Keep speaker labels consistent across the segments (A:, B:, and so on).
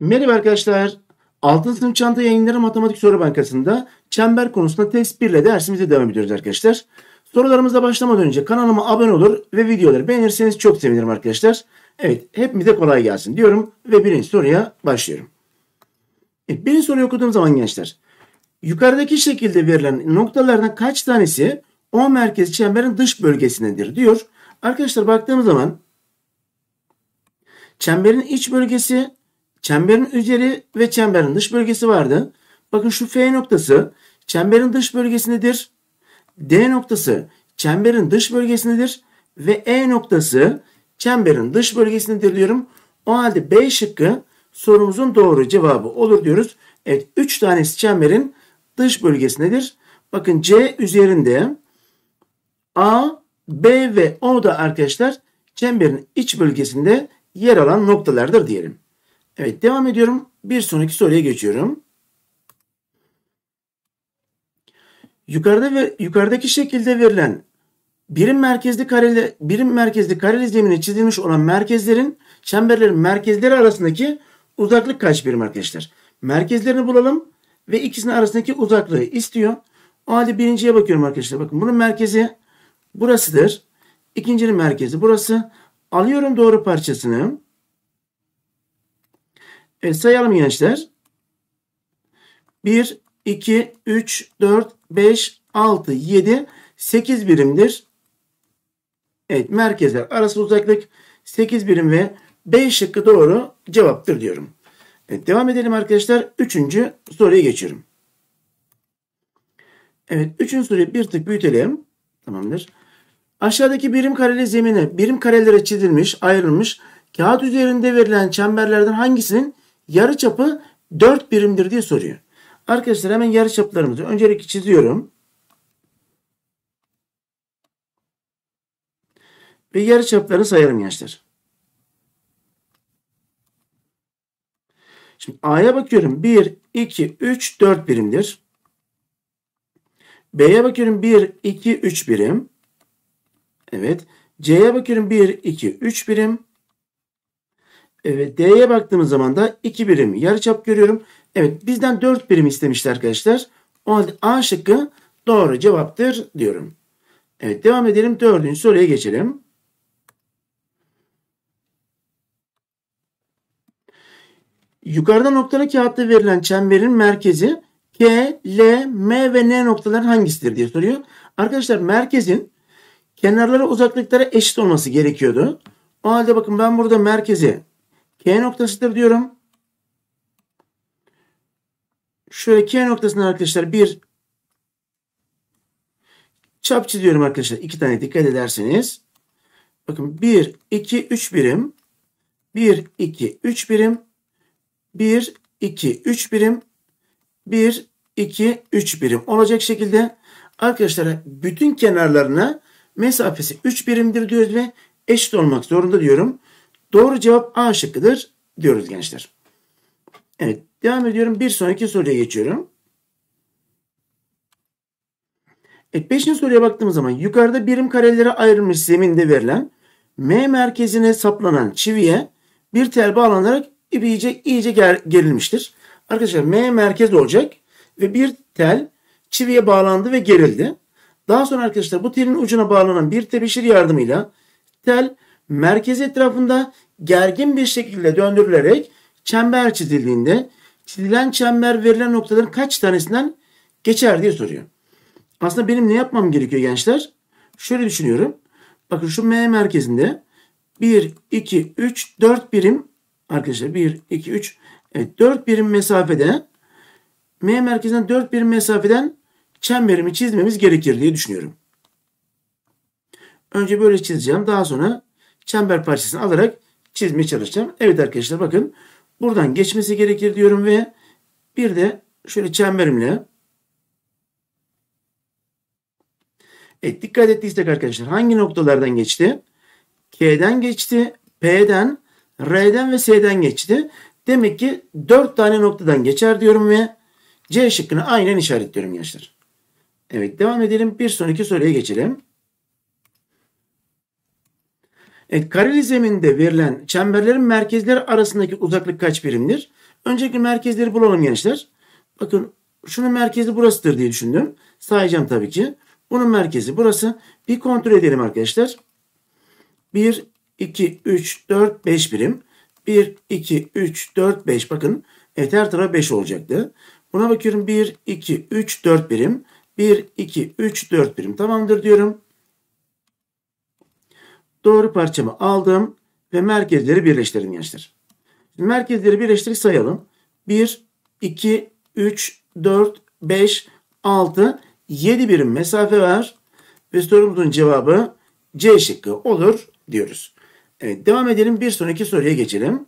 A: Merhaba arkadaşlar. Altın sınıf çanta yayınları matematik soru bankasında çember konusunda test 1 ile dersimize devam ediyoruz arkadaşlar. Sorularımıza başlamadan önce kanalıma abone olur ve videoları beğenirseniz çok sevinirim arkadaşlar. Evet hepimize kolay gelsin diyorum ve birinci soruya başlıyorum. Evet, birinci soruyu okuduğum zaman gençler. Yukarıdaki şekilde verilen noktalardan kaç tanesi o merkez çemberin dış bölgesindedir diyor. Arkadaşlar baktığımız zaman çemberin iç bölgesi Çemberin üzeri ve çemberin dış bölgesi vardı. Bakın şu F noktası çemberin dış bölgesindedir. D noktası çemberin dış bölgesindedir. Ve E noktası çemberin dış bölgesindedir diyorum. O halde B şıkkı sorumuzun doğru cevabı olur diyoruz. Evet 3 tanesi çemberin dış bölgesindedir. Bakın C üzerinde A, B ve O da arkadaşlar çemberin iç bölgesinde yer alan noktalardır diyelim. Evet devam ediyorum. Bir sonraki soruya geçiyorum. Yukarıda ve yukarıdaki şekilde verilen birim merkezli kareli birim merkezli kareli zemine çizilmiş olan merkezlerin çemberlerin merkezleri arasındaki uzaklık kaç birim arkadaşlar? Merkezlerini bulalım ve ikisinin arasındaki uzaklığı istiyor. O halde birinciye bakıyorum arkadaşlar. Bakın bunun merkezi burasıdır. İkincinin merkezi burası. Alıyorum doğru parçasını. Evet sayalım gençler. 1, 2, 3, 4, 5, 6, 7, 8 birimdir. Evet merkezler arası uzaklık 8 birim ve B şıkkı doğru cevaptır diyorum. Evet, devam edelim arkadaşlar. Üçüncü soruya geçiyorum. Evet üçüncü soruyu bir tık büyütelim. Tamamdır. Aşağıdaki birim kareli zemine birim karelere çizilmiş, ayrılmış kağıt üzerinde verilen çemberlerden hangisinin yarı çapı 4 birimdir diye soruyor. Arkadaşlar hemen yarı çaplarımızı öncelikle çiziyorum. Ve yarı çaplarını sayarım gençler. Şimdi A'ya bakıyorum. 1, 2, 3, 4 birimdir. B'ye bakıyorum 1, 2, 3 birim. Evet. C'ye bakıyorum 1, 2, 3 birim. Evet D'ye baktığımız zaman da 2 birim yarıçap görüyorum. Evet bizden 4 birim istemişti arkadaşlar. O halde A şıkkı doğru cevaptır diyorum. Evet devam edelim. Dördüncü soruya geçelim. Yukarıda noktalı kağıtta verilen çemberin merkezi K, L, M ve N noktaların hangisidir diye soruyor. Arkadaşlar merkezin kenarlara uzaklıklara eşit olması gerekiyordu. O halde bakın ben burada merkezi K noktasıdır diyorum. Şöyle K noktasından arkadaşlar bir çapçı diyorum arkadaşlar. iki tane dikkat ederseniz. Bakın 1, 2, 3 birim. 1, 2, 3 birim. 1, 2, 3 birim. 1, 2, 3 birim olacak şekilde arkadaşlar bütün kenarlarına mesafesi 3 birimdir diyoruz ve eşit olmak zorunda diyorum. Doğru cevap A şıkkıdır diyoruz gençler. Evet devam ediyorum. Bir sonraki soruya geçiyorum. Evet, beşinci soruya baktığımız zaman yukarıda birim karelere ayrılmış zeminde verilen M merkezine saplanan çiviye bir tel bağlanarak iyice, iyice ger gerilmiştir. Arkadaşlar M merkez olacak ve bir tel çiviye bağlandı ve gerildi. Daha sonra arkadaşlar bu telin ucuna bağlanan bir tebeşir yardımıyla tel merkez etrafında gergin bir şekilde döndürülerek çember çizildiğinde çizilen çember verilen noktaların kaç tanesinden geçer diye soruyor. Aslında benim ne yapmam gerekiyor gençler? Şöyle düşünüyorum. Bakın şu M merkezinde 1, 2, 3, 4 birim arkadaşlar 1, 2, 3 evet, 4 birim mesafede M merkezinden 4 birim mesafeden çemberimi çizmemiz gerekir diye düşünüyorum. Önce böyle çizeceğim. Daha sonra çember parçasını alarak çizmeye çalışacağım. Evet arkadaşlar bakın buradan geçmesi gerekir diyorum ve bir de şöyle çemberimle Evet dikkat ettiysek arkadaşlar hangi noktalardan geçti? K'den geçti, P'den, R'den ve S'den geçti. Demek ki 4 tane noktadan geçer diyorum ve C şıkkını aynen işaretliyorum gençler. Evet devam edelim. Bir sonraki soruya geçelim. E, kareli zeminde verilen çemberlerin merkezleri arasındaki uzaklık kaç birimdir? Öncelikle merkezleri bulalım gençler. Bakın şunun merkezi burasıdır diye düşündüm. Sayacağım tabii ki. Bunun merkezi burası. Bir kontrol edelim arkadaşlar. 1, 2, 3, 4, 5 birim. 1, 2, 3, 4, 5. Bakın evet her taraf 5 olacaktı. Buna bakıyorum 1, 2, 3, 4 birim. 1, 2, 3, 4 birim. Tamamdır diyorum. Doğru parçamı aldım ve merkezleri birleştirdim gençler. merkezleri birleştirip sayalım. 1, 2, 3, 4, 5, 6, 7 birim mesafe var. Ve sorumuzun cevabı C şıkkı olur diyoruz. Evet devam edelim. Bir sonraki soruya geçelim.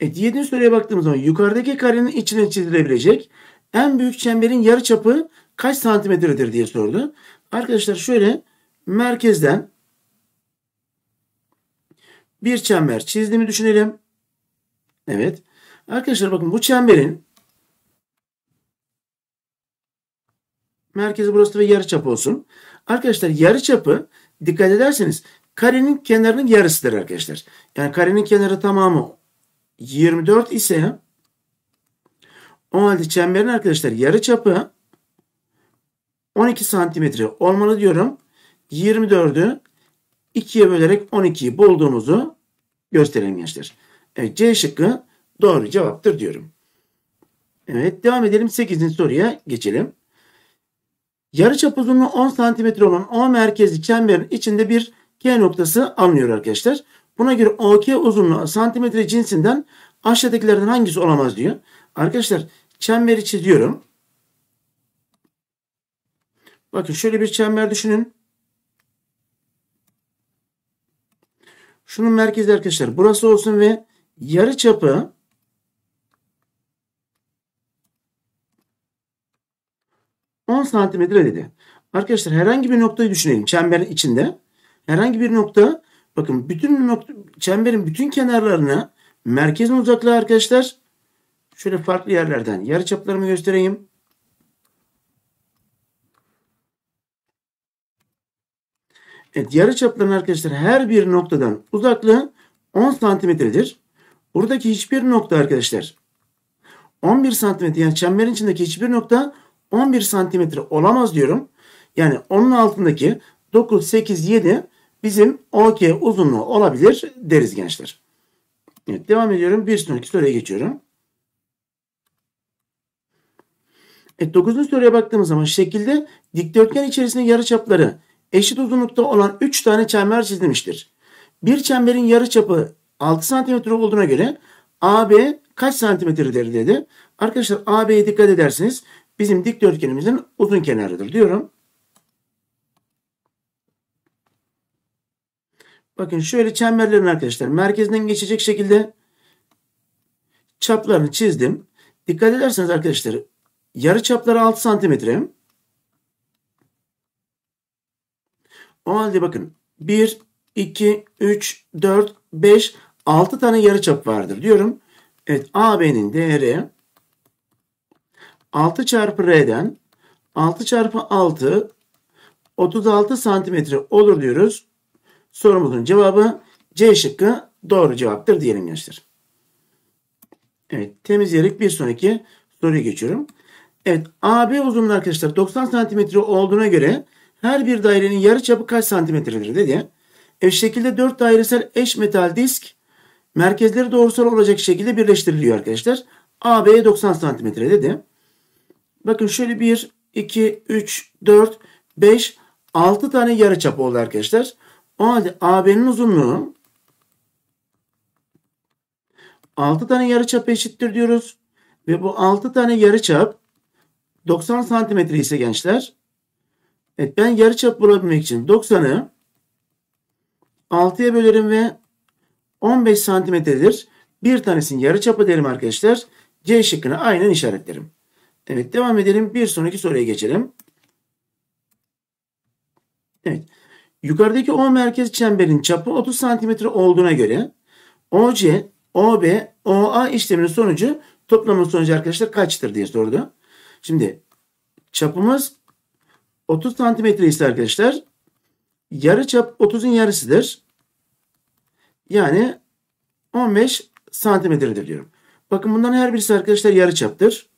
A: Evet 7. soruya baktığımız zaman yukarıdaki karenin içine çizilebilecek en büyük çemberin yarı çapı kaç santimetredir diye sordu. Arkadaşlar şöyle merkezden bir çember çizdiğimi düşünelim. Evet. Arkadaşlar bakın bu çemberin merkezi burası ve yarı çap olsun. Arkadaşlar yarı çapı dikkat ederseniz karenin kenarının yarısıdır arkadaşlar. Yani karenin kenarı tamamı 24 ise o halde çemberin arkadaşlar yarı çapı. 12 santimetre olmalı diyorum. 24'ü 2'ye bölerek 12'yi bulduğumuzu gösterelim gençler. Evet C şıkkı doğru cevaptır diyorum. Evet devam edelim 8. soruya geçelim. Yarı çap uzunluğu 10 santimetre olan O merkezli çemberin içinde bir K noktası alınıyor arkadaşlar. Buna göre OK uzunluğu santimetre cinsinden aşağıdakilerden hangisi olamaz diyor. Arkadaşlar çemberi çiziyorum. Bakın şöyle bir çember düşünün. Şunun merkezi arkadaşlar burası olsun ve yarı çapı santimetre dedi. Arkadaşlar herhangi bir noktayı düşünelim çemberin içinde. Herhangi bir nokta bakın bütün nokta, çemberin bütün kenarlarına merkezin uzaklığı arkadaşlar şöyle farklı yerlerden yarı yarıçaplarımı göstereyim. Evet yarı çapların arkadaşlar her bir noktadan uzaklığı 10 santimetredir. Buradaki hiçbir nokta arkadaşlar 11 santimetre yani çemberin içindeki hiçbir nokta 11 santimetre olamaz diyorum. Yani onun altındaki 9, 8, 7 bizim OK uzunluğu olabilir deriz gençler. Evet, devam ediyorum. Bir sonraki soruya geçiyorum. Evet, 9. soruya baktığımız zaman şekilde dikdörtgen içerisinde yarı çapları eşit uzunlukta olan 3 tane çember çizilmiştir. Bir çemberin yarı çapı 6 cm olduğuna göre AB kaç santimetredir dedi. Arkadaşlar AB'ye dikkat ederseniz bizim dikdörtgenimizin uzun kenarıdır diyorum. Bakın şöyle çemberlerin arkadaşlar merkezinden geçecek şekilde çaplarını çizdim. Dikkat ederseniz arkadaşlar yarı çapları 6 santimetre. O halde bakın 1, 2, 3, 4, 5, 6 tane yarıçap vardır diyorum. Evet AB'nin değeri 6 çarpı R'den 6 çarpı 6 36 santimetre olur diyoruz. Sorumuzun cevabı C şıkkı doğru cevaptır diyelim gençler. Evet temizleyerek bir sonraki soruya geçiyorum. Evet AB uzunluğu arkadaşlar 90 santimetre olduğuna göre her bir dairenin yarı çapı kaç santimetredir dedi. E şekilde dört dairesel eş metal disk merkezleri doğrusal olacak şekilde birleştiriliyor arkadaşlar. AB'ye 90 santimetre dedi. Bakın şöyle 1, 2, 3, 4, 5, 6 tane yarı çapı oldu arkadaşlar. O halde AB'nin uzunluğu 6 tane yarı çap eşittir diyoruz. Ve bu 6 tane yarı çap 90 santimetre ise gençler Evet ben yarı çap bulabilmek için 90'ı 6'ya bölerim ve 15 santimetredir. Bir tanesinin yarı yarıçapı derim arkadaşlar. C şıkkını aynen işaretlerim. Evet devam edelim. Bir sonraki soruya geçelim. Evet. Yukarıdaki O merkez çemberin çapı 30 santimetre olduğuna göre OC, OB, OA işleminin sonucu toplamın sonucu arkadaşlar kaçtır diye sordu. Şimdi çapımız 30 santimetre ise arkadaşlar yarı çap 30'un yarısıdır. Yani 15 santimetredir diyorum. Bakın bundan her birisi arkadaşlar yarı çaptır.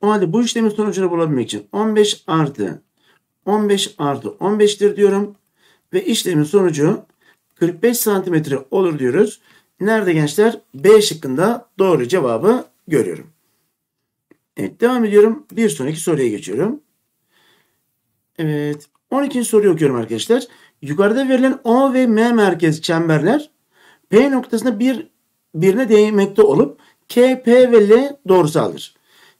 A: O halde bu işlemin sonucunu bulabilmek için 15 artı 15 artı 15'tir diyorum. Ve işlemin sonucu 45 santimetre olur diyoruz. Nerede gençler? B şıkkında doğru cevabı görüyorum. Evet devam ediyorum. Bir sonraki soruya geçiyorum. Evet 12. soruyu okuyorum arkadaşlar. Yukarıda verilen O ve M merkez çemberler P noktasında bir birine değmekte olup K, P ve L doğrusaldır.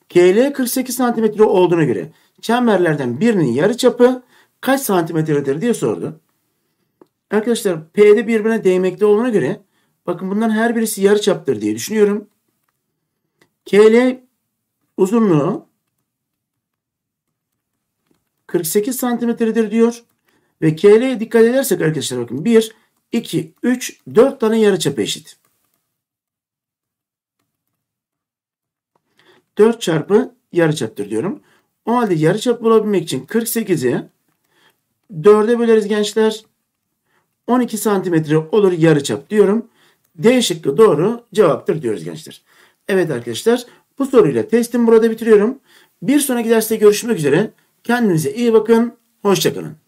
A: KL 48 cm olduğuna göre çemberlerden birinin yarı çapı kaç santimetredir diye sordu. Arkadaşlar P'de birbirine değmekte olduğuna göre bakın bunların her birisi yarı çaptır diye düşünüyorum. KL uzunluğu 48 santimetredir diyor. Ve KL'ye dikkat edersek arkadaşlar bakın 1, 2, 3, 4 tane yarıçapı eşit. 4 çarpı yarıçaptır diyorum. O halde yarıçap bulabilmek için 48'i 4'e böleriz gençler. 12 santimetre olur yarıçap diyorum. D şıkkı doğru cevaptır diyoruz gençler. Evet arkadaşlar bu soruyla testimi burada bitiriyorum. Bir sonraki derste görüşmek üzere. Kendinize iyi bakın. Hoşçakalın.